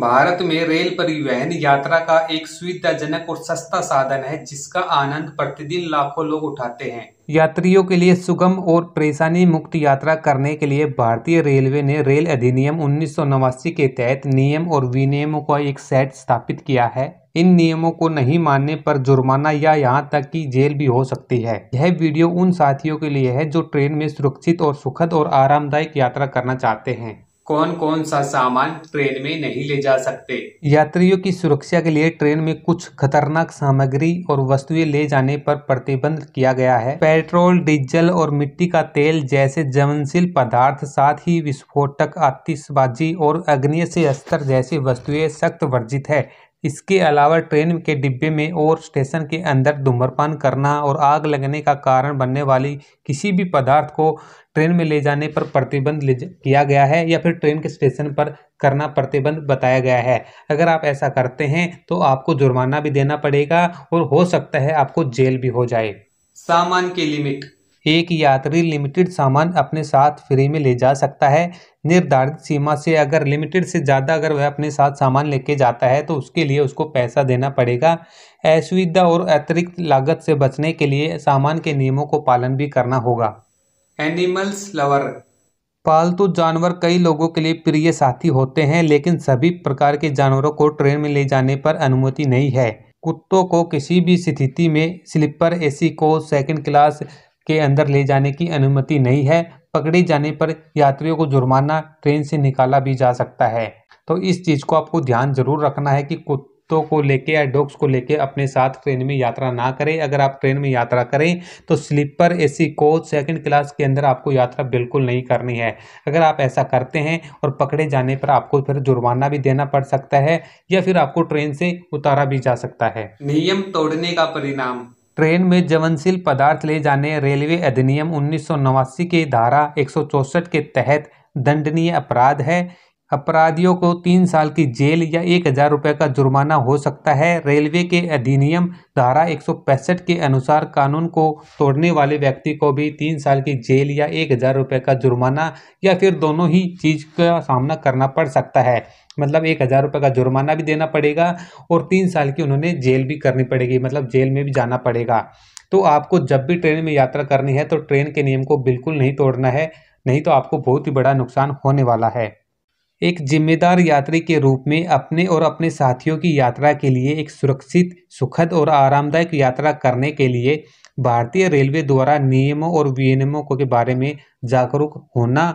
भारत में रेल परिवहन यात्रा का एक सुविधाजनक और सस्ता साधन है जिसका आनंद प्रतिदिन लाखों लोग उठाते हैं यात्रियों के लिए सुगम और परेशानी मुक्त यात्रा करने के लिए भारतीय रेलवे ने रेल अधिनियम उन्नीस के तहत नियम और विनियमों का एक सेट स्थापित किया है इन नियमों को नहीं मानने पर जुर्माना या यहाँ तक कि जेल भी हो सकती है यह वीडियो उन साथियों के लिए है जो ट्रेन में सुरक्षित और सुखद और आरामदायक यात्रा करना चाहते हैं कौन कौन सा सामान ट्रेन में नहीं ले जा सकते यात्रियों की सुरक्षा के लिए ट्रेन में कुछ खतरनाक सामग्री और वस्तुएं ले जाने पर प्रतिबंध किया गया है पेट्रोल डीजल और मिट्टी का तेल जैसे जवनशील पदार्थ साथ ही विस्फोटक आतिशबाजी और अग्नि से अस्त्र जैसी वस्तुएं सख्त वर्जित है इसके अलावा ट्रेन के डिब्बे में और स्टेशन के अंदर धूम्रपान करना और आग लगने का कारण बनने वाली किसी भी पदार्थ को ट्रेन में ले जाने पर प्रतिबंध किया गया है या फिर ट्रेन के स्टेशन पर करना प्रतिबंध बताया गया है अगर आप ऐसा करते हैं तो आपको जुर्माना भी देना पड़ेगा और हो सकता है आपको जेल भी हो जाए सामान की लिमिट एक यात्री लिमिटेड सामान अपने साथ फ्री में ले जा सकता है निर्धारित सीमा से अगर लिमिटेड से ज़्यादा अगर वह अपने साथ सामान लेके जाता है तो उसके लिए उसको पैसा देना पड़ेगा असुविधा और अतिरिक्त लागत से बचने के लिए सामान के नियमों को पालन भी करना होगा एनिमल्स लवर पालतू तो जानवर कई लोगों के लिए प्रिय साथी होते हैं लेकिन सभी प्रकार के जानवरों को ट्रेन में ले जाने पर अनुमति नहीं है कुत्तों को किसी भी स्थिति में स्लीपर एसी को सेकंड क्लास के अंदर ले जाने की अनुमति नहीं है पकड़े जाने पर यात्रियों को जुर्माना ट्रेन से निकाला भी जा सकता है तो इस चीज़ को आपको ध्यान जरूर रखना है कि कुत्तों को लेके या डॉग्स को लेके अपने साथ ट्रेन में यात्रा ना करें अगर आप ट्रेन में यात्रा करें तो sleeper AC coach second class के अंदर आपको यात्रा बिल्कुल नहीं करनी है अगर आप ऐसा करते हैं और पकड़े जाने पर आपको फिर जुर्माना भी देना पड़ सकता है या फिर आपको ट्रेन से उतारा भी जा सकता है नियम तोड़ने का परिणाम ट्रेन में जवनशील पदार्थ ले जाने रेलवे अधिनियम उन्नीस के धारा एक के तहत दंडनीय अपराध है अपराधियों को तीन साल की जेल या एक हजार रुपये का जुर्माना हो सकता है रेलवे के अधिनियम धारा एक के अनुसार कानून को तोड़ने वाले व्यक्ति को भी तीन साल की जेल या एक हजार रुपये का जुर्माना या फिर दोनों ही चीज का सामना करना पड़ सकता है मतलब एक हज़ार रुपये का जुर्माना भी देना पड़ेगा और तीन साल की उन्होंने जेल भी करनी पड़ेगी मतलब जेल में भी जाना पड़ेगा तो आपको जब भी ट्रेन में यात्रा करनी है तो ट्रेन के नियम को बिल्कुल नहीं तोड़ना है नहीं तो आपको बहुत ही बड़ा नुकसान होने वाला है एक जिम्मेदार यात्री के रूप में अपने और अपने साथियों की यात्रा के लिए एक सुरक्षित सुखद और आरामदायक यात्रा करने के लिए भारतीय रेलवे द्वारा नियमों और विनियमों के बारे में जागरूक होना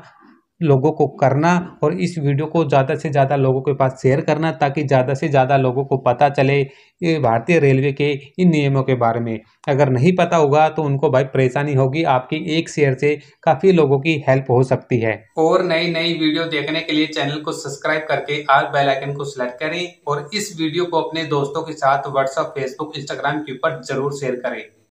लोगों को करना और इस वीडियो को ज़्यादा से ज़्यादा लोगों के पास शेयर करना ताकि ज़्यादा से ज़्यादा लोगों को पता चले भारतीय रेलवे के इन नियमों के बारे में अगर नहीं पता होगा तो उनको भाई परेशानी होगी आपकी एक शेयर से काफ़ी लोगों की हेल्प हो सकती है और नई नई वीडियो देखने के लिए चैनल को सब्सक्राइब करके आग बेलाइकन को सिलेक्ट करें और इस वीडियो को अपने दोस्तों के साथ व्हाट्सअप फेसबुक इंस्टाग्राम के ऊपर जरूर शेयर करें